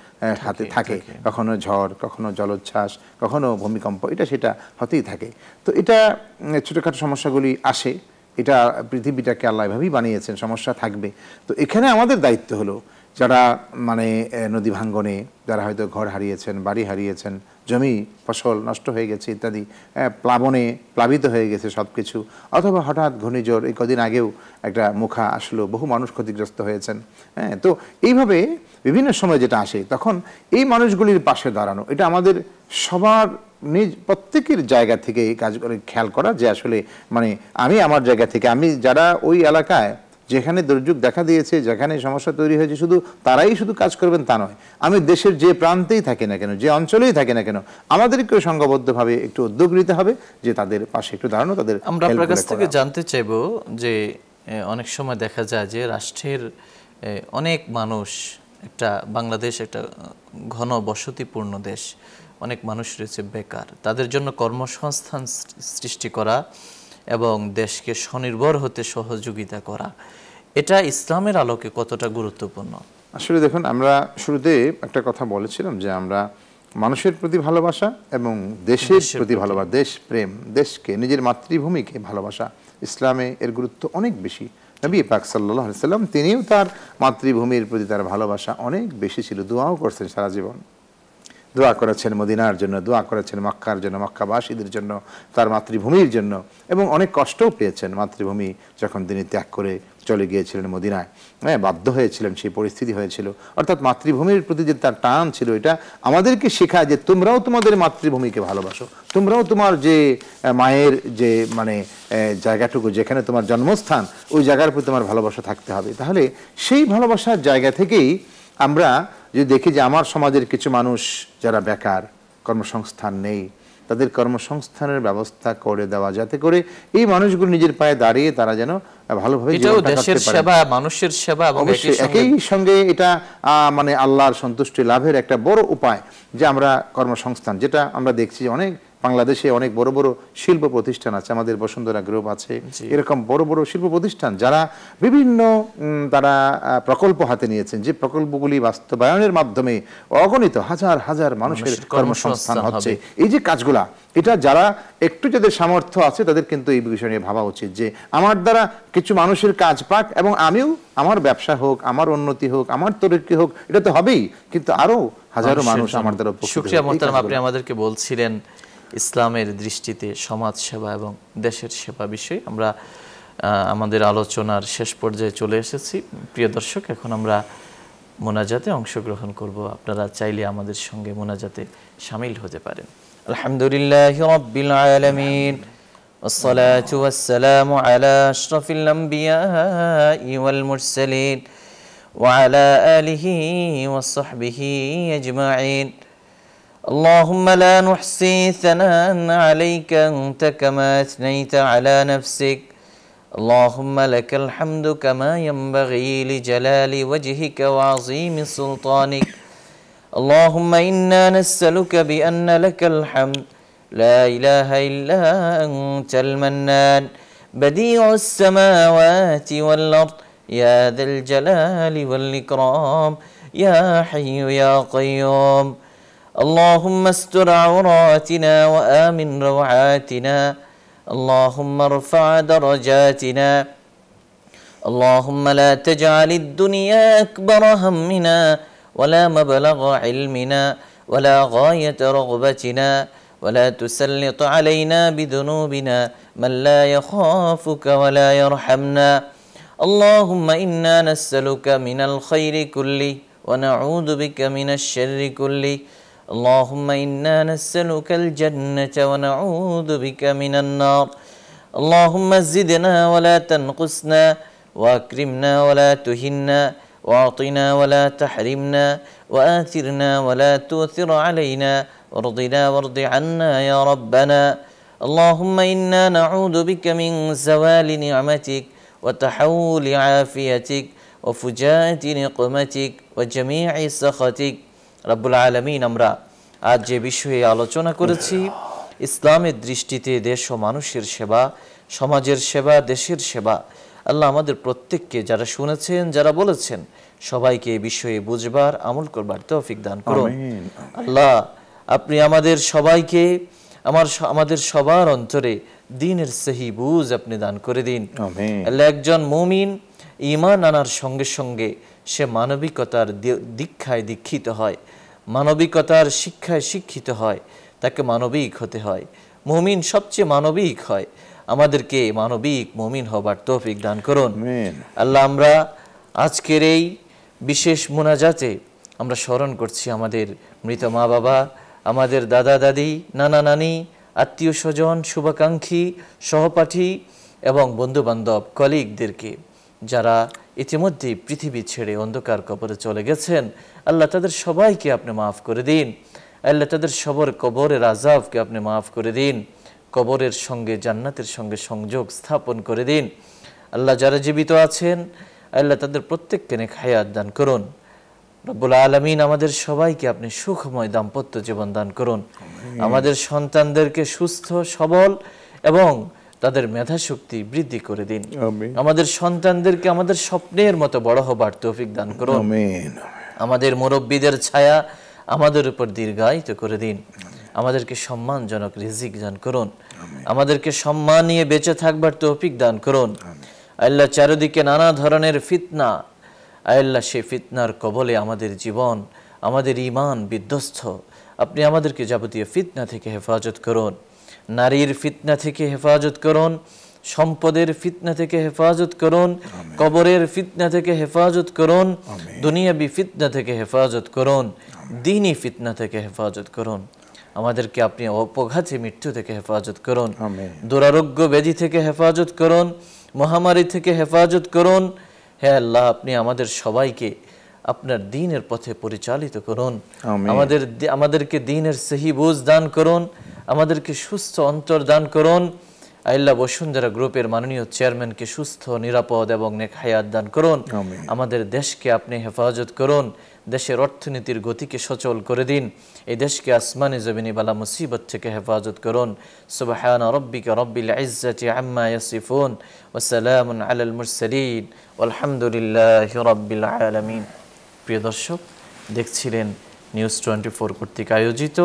হাতে থাকে কখনো ঝড় কখনো জলোচ্ছ্বাস কখনো ভূমিকম্প এটা সেটা হতেই থাকে তো এটা ছোটোখাটো সমস্যাগুলি আসে এটা পৃথিবীটাকে আল্লাহ এভাবেই বানিয়েছেন সমস্যা থাকবে তো এখানে আমাদের দায়িত্ব হলো যারা মানে নদী ভাঙ্গনে যারা হয়তো ঘর হারিয়েছেন বাড়ি হারিয়েছেন জমি ফসল নষ্ট হয়ে গেছে ইত্যাদি প্লাবনে প্লাবিত হয়ে গেছে সব কিছু অথবা হঠাৎ ঘূর্ণিঝড় এই কদিন আগেও একটা মুখা আসলো বহু মানুষ ক্ষতিগ্রস্ত হয়েছেন হ্যাঁ তো এইভাবে বিভিন্ন সময় যেটা আসে তখন এই মানুষগুলির পাশে দাঁড়ানো এটা আমাদের সবার নিজ প্রত্যেকের জায়গা থেকে এই কাজ করে খেয়াল করা যে আসলে মানে আমি আমার জায়গা থেকে আমি যারা ওই এলাকায় যেখানে দুর্যোগ দেখা দিয়েছে যেখানে সমস্যা তৈরি হয়েছে শুধু তারাই শুধু কাজ করবেন তা নয় আমি দেশের যে প্রান্তেই থাকি না কেন যে অঞ্চলেই থাকি না কেন আমাদেরকেও সংঘবদ্ধভাবে একটু উদ্যোগ নিতে হবে যে তাদের পাশে একটু দাঁড়ানো তাদের আমরা আপনার কাছ থেকে জানতে চাইব যে অনেক সময় দেখা যায় যে রাষ্ট্রের অনেক মানুষ একটা বাংলাদেশ একটা ঘন বসতিপূর্ণ দেশ অনেক মানুষ রয়েছে বেকার তাদের জন্য কর্মসংস্থান সৃষ্টি করা এবং দেশকে স্বনির্ভর হতে সহযোগিতা করা এটা ইসলামের আলোকে কতটা গুরুত্বপূর্ণ আসলে দেখুন আমরা শুরুতে একটা কথা বলেছিলাম যে আমরা মানুষের প্রতি ভালোবাসা এবং দেশের প্রতি ভালোবাসা দেশ প্রেম দেশকে নিজের মাতৃভূমিকে ভালোবাসা ইসলামে এর গুরুত্ব অনেক বেশি নবী পাক সাল্লাহ সাল্লাম তিনিও তার মাতৃভূমির প্রতি তার ভালোবাসা অনেক বেশি ছিল দোয়াও করছেন সারা জীবন দোয়া করেছেন মদিনার জন্য দোয়া করেছেন মক্কার জন্য মক্কাবাসীদের জন্য তার মাতৃভূমির জন্য এবং অনেক কষ্টও পেয়েছেন মাতৃভূমি যখন তিনি ত্যাগ করে চলে গিয়েছিলেন মদিনায় হ্যাঁ বাধ্য হয়েছিলেন সেই পরিস্থিতি হয়েছিল অর্থাৎ মাতৃভূমির প্রতি যে তার টান ছিল এটা আমাদেরকে শেখায় যে তোমরাও তোমাদের মাতৃভূমিকে ভালোবাসো তোমরাও তোমার যে মায়ের যে মানে জায়গাটুকু যেখানে তোমার জন্মস্থান ওই জায়গার প্রতি তোমার ভালোবাসা থাকতে হবে তাহলে সেই ভালোবাসার জায়গা থেকেই আমরা যদি দেখি যে আমার সমাজের কিছু মানুষ যারা বেকার কর্মসংস্থান নেই তাদের কর্মসংস্থানের ব্যবস্থা করে দেওয়া যাতে করে এই মানুষগুলো নিজের পায়ে দাঁড়িয়ে তারা যেন ভালোভাবে দেশের সেবা মানুষের সেবা অবশ্যই একই সঙ্গে এটা মানে আল্লাহর সন্তুষ্টি লাভের একটা বড় উপায় যে আমরা কর্মসংস্থান যেটা আমরা দেখছি অনেক বাংলাদেশে অনেক বড় বড় শিল্প প্রতিষ্ঠান আছে আমাদের বসুন্ধরা গ্রুপ আছে এরকম বড় বড় শিল্প প্রতিষ্ঠান যারা বিভিন্ন তারা প্রকল্প হাতে নিয়েছেন যে প্রকল্পগুলি বাস্তবায়নের মাধ্যমে অগণিত হাজার হাজার মানুষের কর্মসংস্থান হচ্ছে এই যে কাজগুলা এটা যারা একটু যাদের সামর্থ্য আছে তাদের কিন্তু এই বিষয় নিয়ে ভাবা উচিত যে আমার দ্বারা কিছু মানুষের কাজ পাক এবং আমিও আমার ব্যবসা হোক আমার উন্নতি হোক আমার তরিকি হোক এটা তো হবেই কিন্তু আরো হাজারো মানুষ আমার দ্বারা শুক্রিয়া মোহতারাম আপনি আমাদেরকে বলছিলেন ইসলামের দৃষ্টিতে সমাজ সেবা এবং দেশের সেবা বিষয়ে আমরা আমাদের আলোচনার শেষ পর্যায়ে চলে এসেছি প্রিয় দর্শক এখন আমরা মোনাজাতে অংশগ্রহণ করব আপনারা চাইলে আমাদের সঙ্গে মোনাজাতে সামিল হতে পারেন আলহামদুলিল্লাহ রব্বিল আলামিন والصلاة والسلام على أشرف الأنبياء والمرسلين وعلى آله وصحبه أجمعين اللهم لا نحصي ثناء عليك أنت كما أثنيت على نفسك اللهم لك الحمد كما ينبغي لجلال وجهك وعظيم سلطانك اللهم إنا نسألك بأن لك الحمد لا إله إلا أنت المنان بديع السماوات والأرض يا ذا الجلال والإكرام يا حي يا قيوم اللهم استر عوراتنا وآمن روعاتنا اللهم ارفع درجاتنا اللهم لا تجعل الدنيا أكبر همنا ولا مبلغ علمنا ولا غاية رغبتنا ولا تسلط علينا بذنوبنا من لا يخافك ولا يرحمنا اللهم إنا نسألك من الخير كله ونعوذ بك من الشر كله اللهم إنا نسألك الجنة ونعوذ بك من النار اللهم زدنا ولا تنقصنا وأكرمنا ولا تهنا وأعطنا ولا تحرمنا وآثرنا ولا تؤثر علينا وارضنا وارض عنا يا ربنا اللهم إنا نعوذ بك من زوال نعمتك وتحول عافيتك وفجاءة نقمتك وجميع سخطك রাব্বুল আলমিন আমরা আজ যে বিষয়ে আলোচনা করেছি ইসলামের দৃষ্টিতে দেশ ও মানুষের সেবা সমাজের সেবা দেশের সেবা আল্লাহ আমাদের প্রত্যেককে যারা শুনেছেন যারা বলেছেন সবাইকে এই বিষয়ে বুঝবার আমল করবার তৌফিক দান করুন আল্লাহ আপনি আমাদের সবাইকে আমার আমাদের সবার অন্তরে দিনের সেহি বুঝ আপনি দান করে দিন আল্লাহ একজন মুমিন ইমান আনার সঙ্গে সঙ্গে সে মানবিকতার দীক্ষায় দীক্ষিত হয় মানবিকতার শিক্ষায় শিক্ষিত হয় তাকে মানবিক হতে হয় মুমিন সবচেয়ে মানবিক হয় আমাদেরকে মানবিক মুমিন হবার তৌফিক দান করুন আল্লাহ আমরা আজকের এই বিশেষ মোনাজাতে আমরা স্মরণ করছি আমাদের মৃত মা বাবা আমাদের দাদা দাদি নানা নানি আত্মীয় স্বজন শুভাকাঙ্ক্ষী সহপাঠী এবং বন্ধুবান্ধব কলিগদেরকে যারা ইতিমধ্যেই পৃথিবী ছেড়ে অন্ধকার কবরে চলে গেছেন আল্লাহ তাদের সবাইকে আপনি মাফ করে দিন আল্লাহ তাদের সবর কবরের আজাবকে আপনি মাফ করে দিন কবরের সঙ্গে জান্নাতের সঙ্গে সংযোগ স্থাপন করে দিন আল্লাহ যারা জীবিত আছেন আল্লাহ তাদের প্রত্যেককে নেক হায়াত দান করুন রব্বুল আলমিন আমাদের সবাইকে আপনি সুখময় দাম্পত্য জীবন দান করুন আমাদের সন্তানদেরকে সুস্থ সবল এবং তাদের মেধা শক্তি বৃদ্ধি করে দিন আমাদের সন্তানদেরকে আমাদের স্বপ্নের মতো বড় হবার তৌফিক দান করুন আমাদের মুরব্বীদের ছায়া আমাদের উপর দীর্ঘায়িত করে দিন আমাদেরকে সম্মানজনক রিজিক দান করুন আমাদেরকে সম্মান নিয়ে বেঁচে থাকবার তৌফিক দান করুন আল্লাহ চারিদিকে নানা ধরনের ফিতনা আল্লাহ সে ফিতনার কবলে আমাদের জীবন আমাদের ইমান বিধ্বস্ত আপনি আমাদেরকে যাবতীয় ফিতনা থেকে হেফাজত করুন নারীর ফিতনা থেকে হেফাজত করুন সম্পদের ফিতনা থেকে হেফাজত করুন কবরের ফিতনা থেকে হেফাজত করুন দুনিয়াবি ফিতনা থেকে হেফাজত করুন দিনই ফিতনা থেকে হেফাজত করুন আমাদেরকে আপনি অপঘাতে মৃত্যু থেকে হেফাজত করুন দুরারোগ্য ব্যাধি থেকে হেফাজত করুন মহামারী থেকে হেফাজত করুন হে আল্লাহ আপনি আমাদের সবাইকে আপনার দিনের পথে পরিচালিত করুন আমাদের আমাদেরকে দিনের সেহী বোঝ দান করুন আমাদেরকে সুস্থ অন্তর দান করুন আইল্লা বসুন্ধরা গ্রুপের মাননীয় চেয়ারম্যানকে সুস্থ নিরাপদ এবং নেখায়াত দান করুন আমাদের দেশকে আপনি হেফাজত করুন দেশের অর্থনীতির গতিকে সচল করে দিন এই দেশকে আসমানি জমিনি বালা মুসিবত থেকে হেফাজত করুন সুবাহান রব্বিক রব্বিল ইজ্জাতি আম্মা ইয়াসিফুন ওয়াসালাম আলাল মুরসালিন আলহামদুলিল্লাহ রব্বিল আলামিন প্রিয় দর্শক দেখছিলেন নিউজ টোয়েন্টি ফোর কর্তৃক আয়োজিত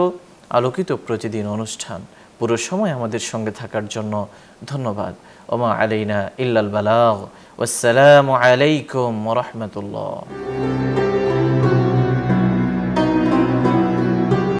আলোকিত প্রতিদিন অনুষ্ঠান পুরো সময় আমাদের সঙ্গে থাকার জন্য ধন্যবাদ ওমা আলাইনা ইল্লাল বালাগ আসসালামু আলাইকুম রহমতুল্লাহ